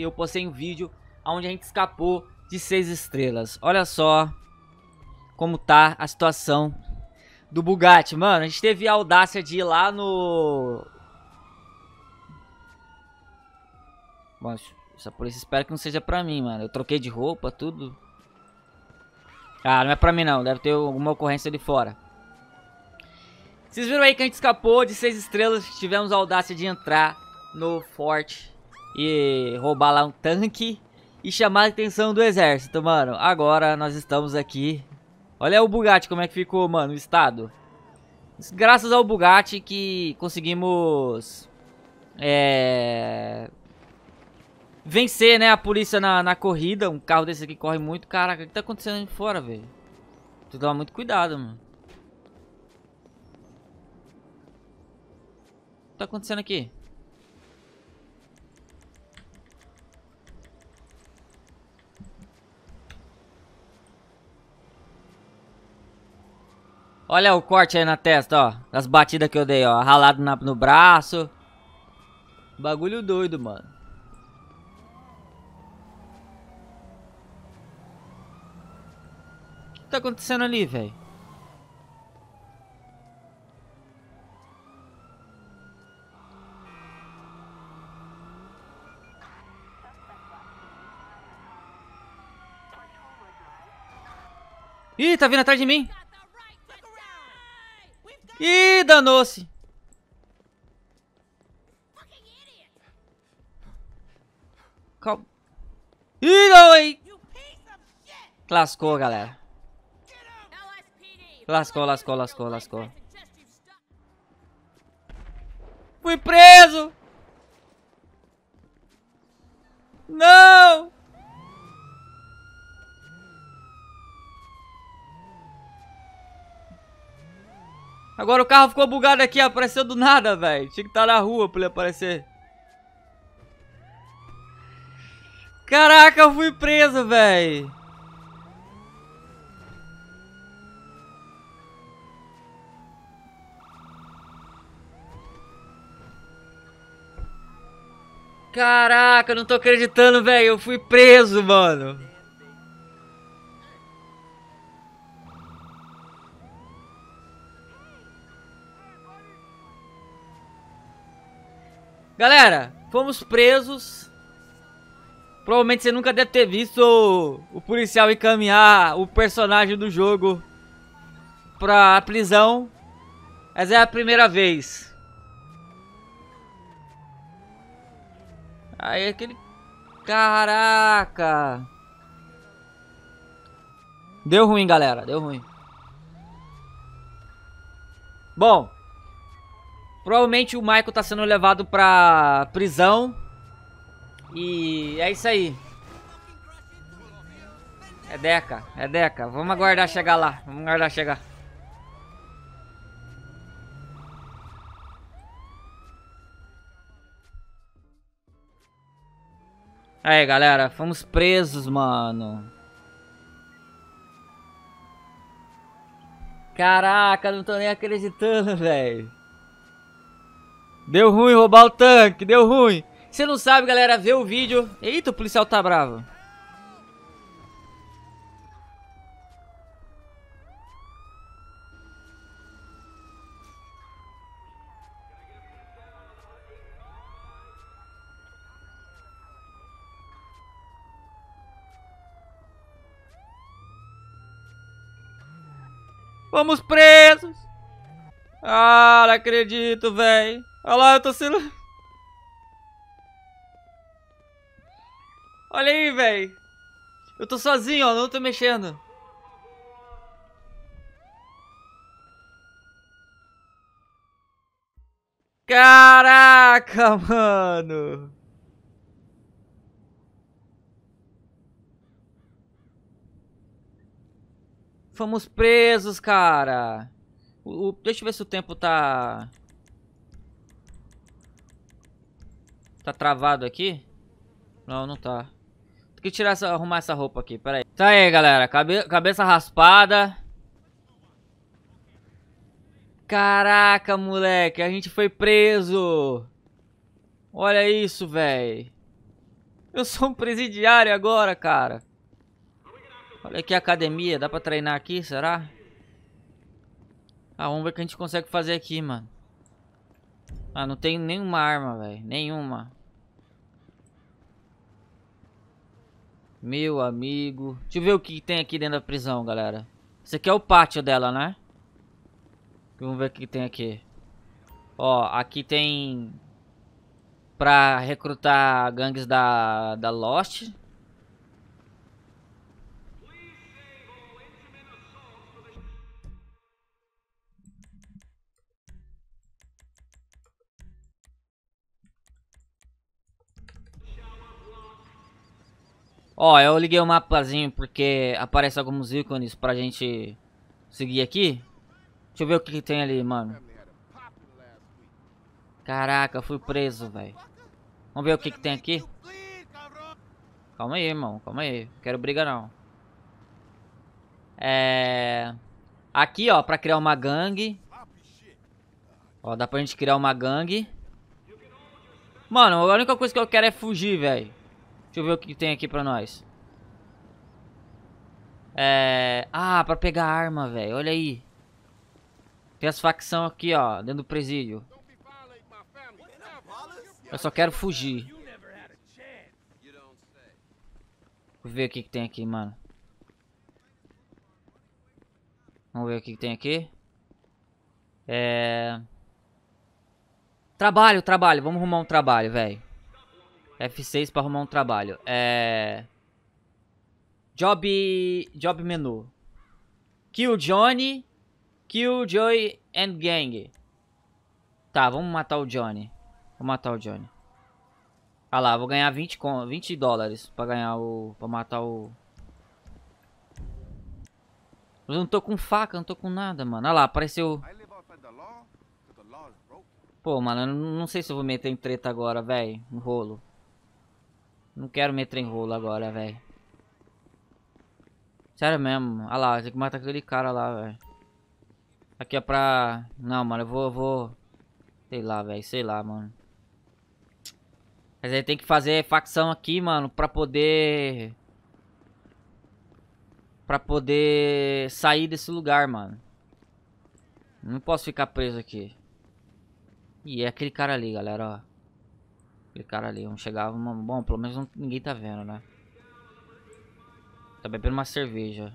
eu postei um vídeo onde a gente escapou de 6 estrelas. Olha só como tá a situação do Bugatti. Mano, a gente teve a audácia de ir lá no... Bom, essa polícia espero que não seja pra mim, mano. Eu troquei de roupa, tudo. Ah, não é pra mim não. Deve ter alguma ocorrência ali fora. Vocês viram aí que a gente escapou de 6 estrelas. Tivemos a audácia de entrar no forte e roubar lá um tanque e chamar a atenção do exército, mano. Agora nós estamos aqui. Olha o Bugatti como é que ficou, mano, o estado. Graças ao Bugatti que conseguimos... É... Vencer, né, a polícia na, na corrida. Um carro desse aqui corre muito. Caraca, o que tá acontecendo aí fora, velho? Tu tomar muito cuidado, mano. O que tá acontecendo aqui? Olha o corte aí na testa, ó. Das batidas que eu dei, ó. Ralado na, no braço. Bagulho doido, mano. O que tá acontecendo ali, velho? Ih, tá vindo atrás de mim. Ih, danou-se. Calma. Ih, não, hein? Lascou, galera. Lascou, lascou, lascou, lascou. Fui preso! Não! Agora o carro ficou bugado aqui, apareceu do nada, velho. Tinha que estar tá na rua pra ele aparecer. Caraca, eu fui preso, velho. Caraca, eu não tô acreditando, velho. Eu fui preso, mano. Galera, fomos presos. Provavelmente você nunca deve ter visto o, o policial encaminhar o personagem do jogo pra prisão. Essa é a primeira vez. Aí aquele... Caraca! Deu ruim, galera. Deu ruim. Bom, Provavelmente o Michael tá sendo levado pra prisão. E é isso aí. É Deca, é Deca. Vamos aguardar chegar lá. Vamos aguardar chegar. Aí, galera. Fomos presos, mano. Caraca, não tô nem acreditando, velho. Deu ruim roubar o tanque, deu ruim. Você não sabe, galera, vê o vídeo. Eita, o policial tá bravo. Vamos presos! Ah, não acredito, velho. Olha lá, eu tô sendo... Olha aí, velho. Eu tô sozinho, ó. Não tô mexendo. Caraca, mano. Fomos presos, cara. O, o, deixa eu ver se o tempo tá... Tá travado aqui? Não, não tá. Tem que tirar essa, arrumar essa roupa aqui, peraí. Tá aí, galera. Cabe, cabeça raspada. Caraca, moleque. A gente foi preso. Olha isso, velho. Eu sou um presidiário agora, cara. Olha aqui a academia. Dá pra treinar aqui, será? Ah, vamos ver o que a gente consegue fazer aqui, mano. Ah, não tem nenhuma arma, velho. Nenhuma. Meu amigo. Deixa eu ver o que tem aqui dentro da prisão, galera. Esse aqui é o pátio dela, né? Vamos ver o que tem aqui. Ó, aqui tem... Pra recrutar gangues da, da Lost. Ó, eu liguei o mapazinho porque aparece alguns ícones pra gente seguir aqui. Deixa eu ver o que, que tem ali, mano. Caraca, fui preso, velho. Vamos ver o que, que tem aqui. Calma aí, irmão. Calma aí. quero briga, não. É... Aqui, ó, pra criar uma gangue. Ó, dá pra gente criar uma gangue. Mano, a única coisa que eu quero é fugir, velho. Deixa eu ver o que tem aqui pra nós. É... Ah, pra pegar arma, velho. Olha aí. Tem as facção aqui, ó. Dentro do presídio. Eu só quero fugir. Vou ver o que, que tem aqui, mano. Vamos ver o que, que tem aqui. É... Trabalho, trabalho. Vamos arrumar um trabalho, velho. F6 para arrumar um trabalho. É... Job... Job menu. Kill Johnny. Kill Joy and Gang. Tá, vamos matar o Johnny. Vou matar o Johnny. Ah lá, vou ganhar 20, 20 dólares pra ganhar o... Pra matar o... Mas eu não tô com faca, não tô com nada, mano. Ah lá, apareceu... Pô, mano, eu não sei se eu vou meter em treta agora, velho. no rolo. Não quero meter em rolo agora, velho. Sério mesmo. Olha lá, tem que matar aquele cara lá, velho. Aqui é pra... Não, mano, eu vou... Eu vou... Sei lá, velho. Sei lá, mano. Mas aí tem que fazer facção aqui, mano, pra poder... Pra poder sair desse lugar, mano. Não posso ficar preso aqui. E é aquele cara ali, galera, ó clicar ali. Vamos chegar. bom, pelo menos não, ninguém tá vendo, né? Tá bebendo uma cerveja.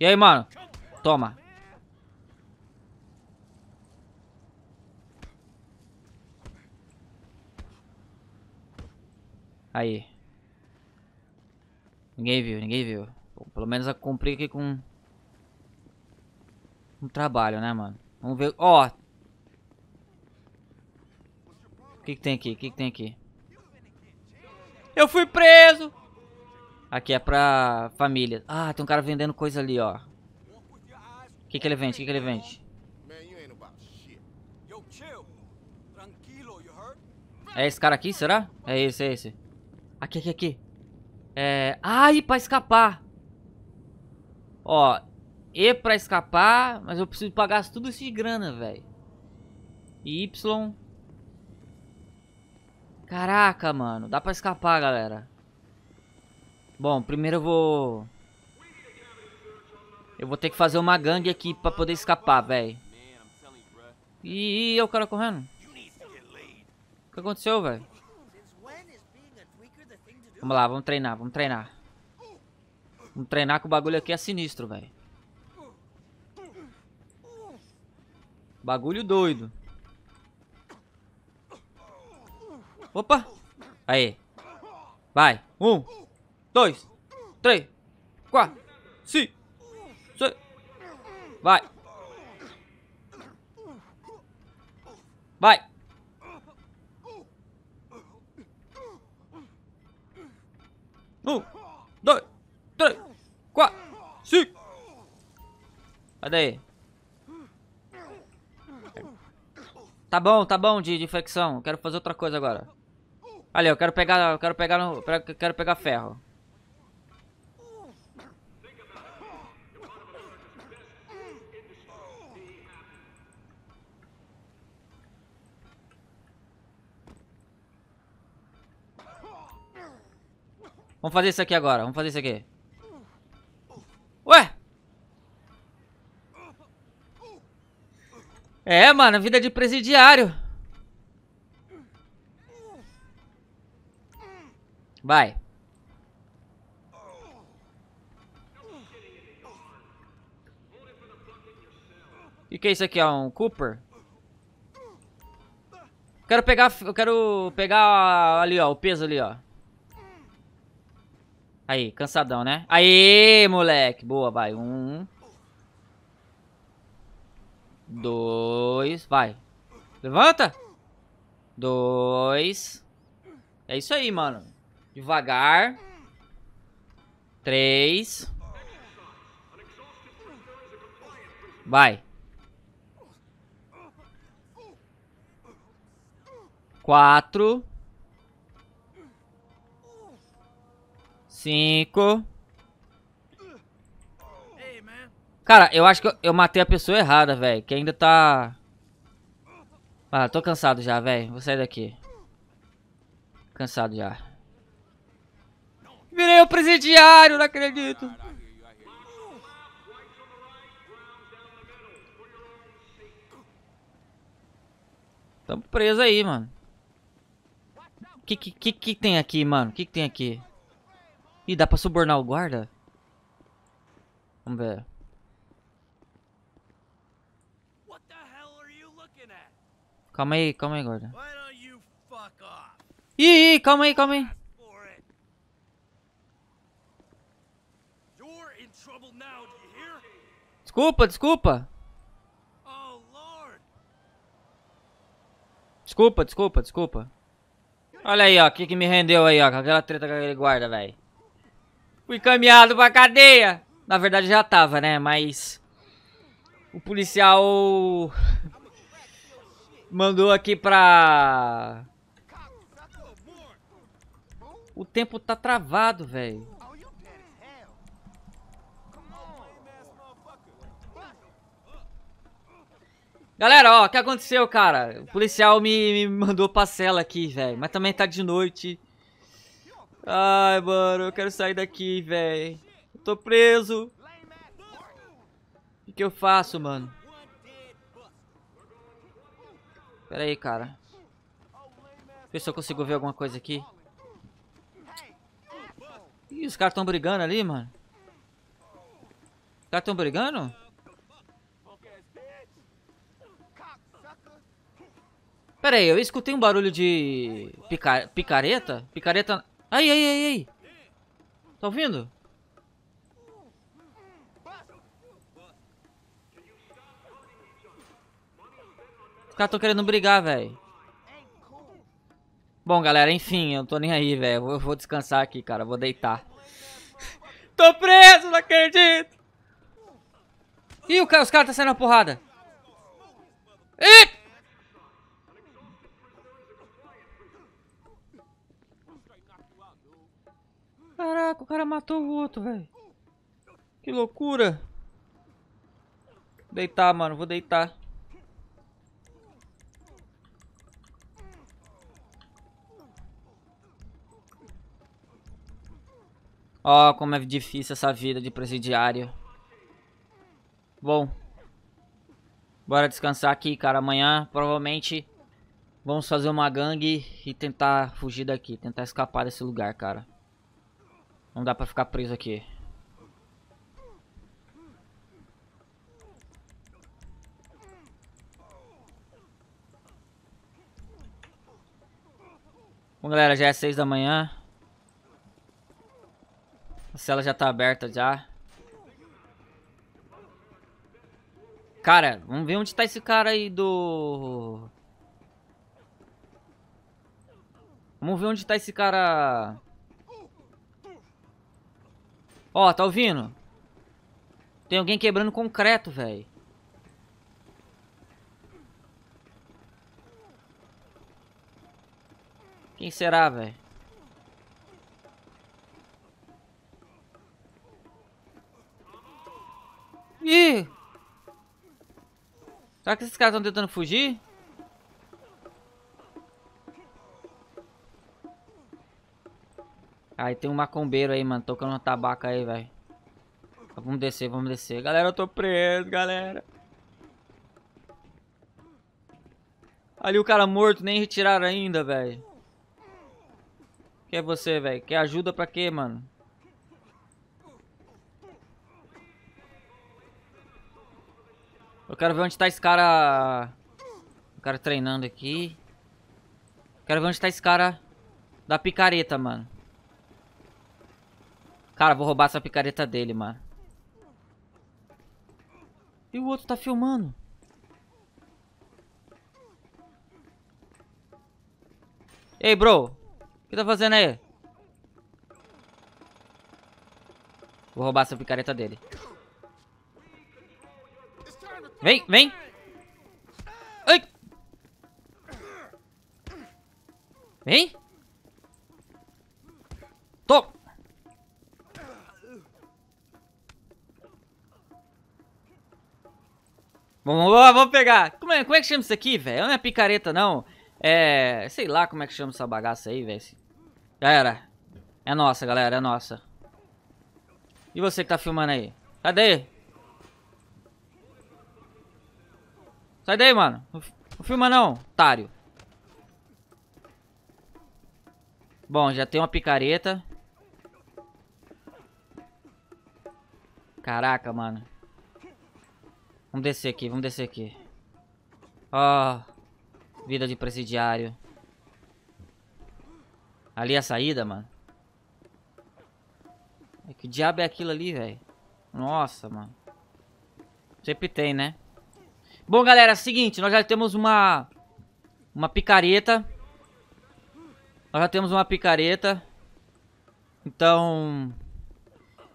E aí, mano? Toma. Aí. Ninguém viu, ninguém viu. Bom, pelo menos eu cumpri aqui com... Um trabalho, né, mano? Vamos ver... Ó, oh, que, que tem aqui? O que, que tem aqui? Eu fui preso! Aqui é pra família. Ah, tem um cara vendendo coisa ali, ó. O que, que ele vende? O que, que ele vende? É esse cara aqui, será? É esse, é esse. Aqui, aqui, aqui. É... Ai, pra escapar. Ó, E pra escapar, mas eu preciso pagar tudo isso de grana, velho. Y... Caraca, mano. Dá pra escapar, galera. Bom, primeiro eu vou... Eu vou ter que fazer uma gangue aqui pra poder escapar, velho. Ih, o cara correndo. O que aconteceu, velho? Vamos lá, vamos treinar, vamos treinar. Vamos treinar que o bagulho aqui é sinistro, velho. Bagulho doido. Opa. Aí. Vai. Um, dois, três, quatro, cinco, seis. Vai. Vai. Um, dois, três, quatro, cinco. Sai daí. Tá bom, tá bom de, de infecção. Quero fazer outra coisa agora. Ali, eu quero pegar, eu quero pegar, no, eu quero pegar ferro. Vamos fazer isso aqui agora, vamos fazer isso aqui. Ué? É, mano, vida de presidiário. Vai. O que, que é isso aqui? É um Cooper? Quero pegar, eu quero pegar ali, ó, o peso ali, ó. Aí, cansadão, né? Aí, moleque. Boa, vai. Um. Dois. Vai. Levanta. Dois. É isso aí, mano. Devagar. Três. Vai. Quatro. Cinco. Cara, eu acho que eu, eu matei a pessoa errada, velho. Que ainda tá... Ah, tô cansado já, velho. Vou sair daqui. Cansado já. Virei o presidiário, não acredito. Tamo preso aí, mano. Que que, que que tem aqui, mano? Que que tem aqui? Ih, dá pra subornar o guarda? Vamos ver. Calma aí, calma aí, guarda. Ih, calma aí, calma aí. Desculpa, desculpa. Desculpa, desculpa, desculpa. Olha aí, ó. O que, que me rendeu aí, ó. aquela treta com aquele guarda, velho. Fui caminhado pra cadeia. Na verdade já tava, né? Mas... O policial... Mandou aqui pra... O tempo tá travado, velho. Galera, ó, o que aconteceu, cara? O policial me, me mandou parcela aqui, velho. Mas também tá de noite. Ai, mano, eu quero sair daqui, velho. Tô preso. O que, que eu faço, mano? Pera aí, cara. Vê se eu consigo ver alguma coisa aqui. Ih, os caras tão brigando ali, mano. Os caras tão brigando? Pera aí, eu escutei um barulho de pica... picareta? Picareta... Ai, ai, ai, ai. Tá ouvindo? Os caras tão querendo brigar, velho. Bom, galera, enfim, eu não tô nem aí, velho. Eu vou descansar aqui, cara. Eu vou deitar. tô preso, não acredito! Ih, o cara, os caras tá saindo na porrada. Caraca, o cara matou o outro, velho. Que loucura. Vou deitar, mano. Vou deitar. Ó, oh, como é difícil essa vida de presidiário. Bom. Bora descansar aqui, cara. Amanhã, provavelmente, vamos fazer uma gangue e tentar fugir daqui. Tentar escapar desse lugar, cara. Não dá pra ficar preso aqui. Bom, galera, já é seis da manhã. A cela já tá aberta já. Cara, vamos ver onde tá esse cara aí do... Vamos ver onde tá esse cara... Ó, tá ouvindo? Tem alguém quebrando concreto, velho. Quem será, velho? Ih! Será que esses caras estão tentando fugir? Aí tem um macombeiro aí, mano, tocando uma tabaco aí, velho. Vamos descer, vamos descer. Galera, eu tô preso, galera. Ali o cara morto, nem retiraram ainda, velho. Que é você, velho? Quer ajuda pra quê, mano? Eu quero ver onde tá esse cara... O cara treinando aqui. Quero ver onde tá esse cara da picareta, mano. Cara, vou roubar essa picareta dele, mano. E o outro tá filmando. Ei, bro. O que tá fazendo aí? Vou roubar essa picareta dele. Vem, vem. Ai. Vem. Vamos, vamos pegar. Como é, como é que chama isso aqui, velho? Não é picareta, não. É... Sei lá como é que chama essa bagaça aí, velho. Já era. É nossa, galera. É nossa. E você que tá filmando aí? Cadê? Sai daí, mano. Não, não filma não, otário. Bom, já tem uma picareta. Caraca, mano. Vamos descer aqui, vamos descer aqui. ó oh, vida de presidiário. Ali é a saída, mano. É que diabo é aquilo ali, velho? Nossa, mano. Sempre tem, né? Bom, galera, é o seguinte, nós já temos uma uma picareta. Nós já temos uma picareta. Então,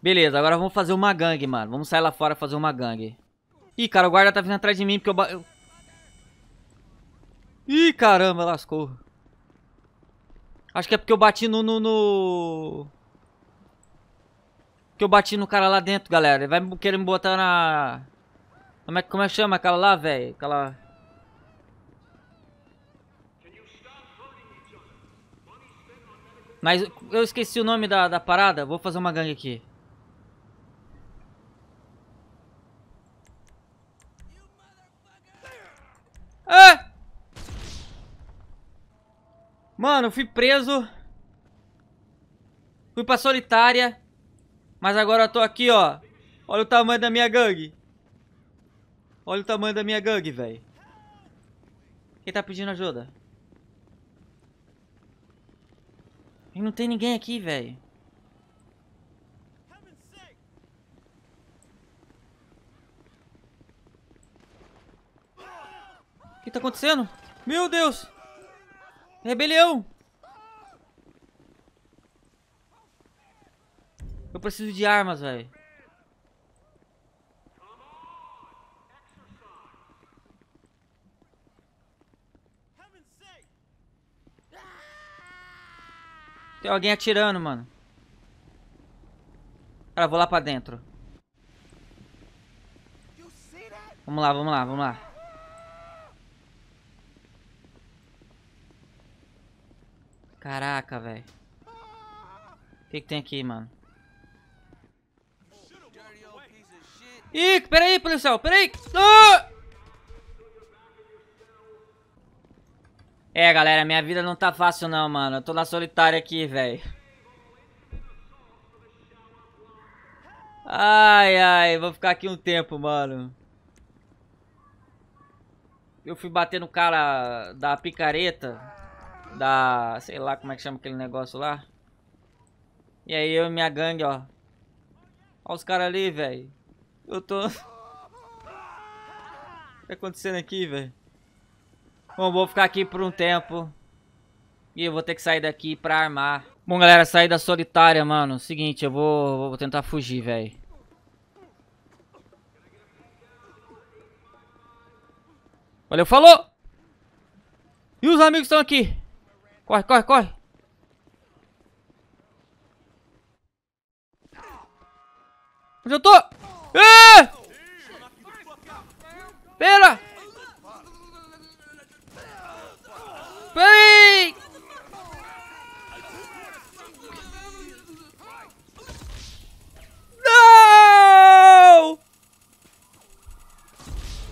beleza, agora vamos fazer uma gangue, mano. Vamos sair lá fora fazer uma gangue. Ih, cara, o guarda tá vindo atrás de mim porque eu... eu... Ih, caramba, lascou. Acho que é porque eu bati no... no, no... Que eu bati no cara lá dentro, galera. Ele vai querer me botar na... Como é, como é que chama aquela lá, velho? Aquela... Mas eu esqueci o nome da, da parada. Vou fazer uma gangue aqui. Ah! Mano, fui preso. Fui pra solitária. Mas agora eu tô aqui, ó. Olha o tamanho da minha gangue. Olha o tamanho da minha gangue, velho. Quem tá pedindo ajuda? E não tem ninguém aqui, velho. O que tá acontecendo? Meu Deus! Rebelião! Eu preciso de armas, velho. Tem alguém atirando, mano. Cara, vou lá pra dentro. Vamos lá, vamos lá, vamos lá. Caraca, velho. O que, que tem aqui, mano? Ih, peraí, policial, peraí! Ah! É, galera, minha vida não tá fácil não, mano. Eu tô na solitária aqui, velho. Ai, ai, vou ficar aqui um tempo, mano. Eu fui bater no cara da picareta da, sei lá como é que chama aquele negócio lá. E aí eu e minha gangue, ó. Olha os caras ali, velho. Eu tô... O que tá acontecendo aqui, velho? Bom, vou ficar aqui por um tempo. E eu vou ter que sair daqui pra armar. Bom, galera, saída solitária, mano. Seguinte, eu vou, vou tentar fugir, velho. Valeu, falou! E os amigos estão aqui. Corre, corre, corre. Onde eu tô? Pera! Peraí! Não!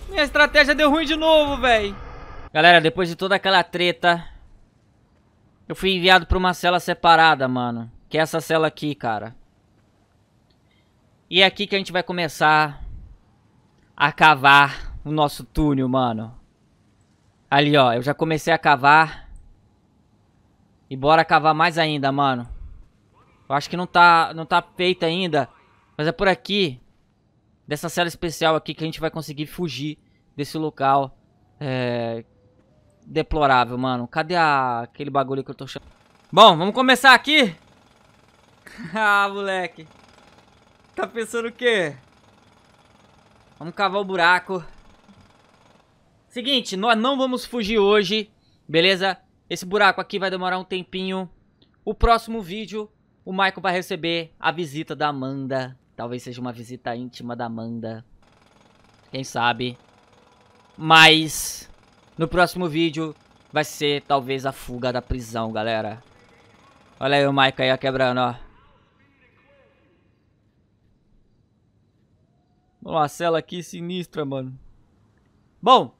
Minha estratégia deu ruim de novo, velho. Galera, depois de toda aquela treta, eu fui enviado pra uma cela separada, mano. Que é essa cela aqui, cara. E é aqui que a gente vai começar a cavar o nosso túnel, mano. Ali, ó. Eu já comecei a cavar. E bora cavar mais ainda, mano. Eu acho que não tá, não tá feita ainda. Mas é por aqui. Dessa cela especial aqui que a gente vai conseguir fugir desse local. É deplorável, mano. Cadê a... aquele bagulho que eu tô chamando? Bom, vamos começar aqui. ah, moleque. Tá pensando o quê? Vamos cavar o buraco. Seguinte, nós não vamos fugir hoje, beleza? Esse buraco aqui vai demorar um tempinho. O próximo vídeo, o Michael vai receber a visita da Amanda. Talvez seja uma visita íntima da Amanda. Quem sabe. Mas... No próximo vídeo vai ser talvez a fuga da prisão, galera. Olha aí o Mike aí, ó, quebrando, ó. Uma cela aqui sinistra, mano. Bom,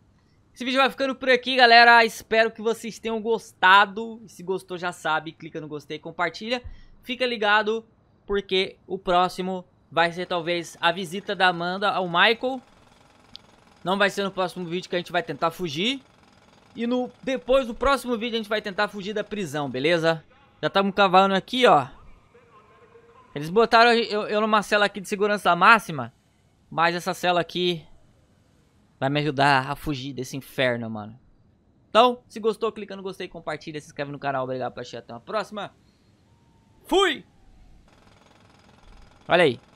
esse vídeo vai ficando por aqui, galera. Espero que vocês tenham gostado. Se gostou, já sabe, clica no gostei, compartilha. Fica ligado, porque o próximo vai ser talvez a visita da Amanda ao Michael. Não vai ser no próximo vídeo que a gente vai tentar fugir. E no depois do próximo vídeo a gente vai tentar fugir da prisão, beleza? Já estamos tá cavando aqui, ó. Eles botaram eu, eu numa cela aqui de segurança máxima. Mas essa cela aqui vai me ajudar a fugir desse inferno, mano. Então, se gostou, clica no gostei, compartilha, se inscreve no canal. Obrigado por assistir. Até uma próxima. Fui! Olha aí.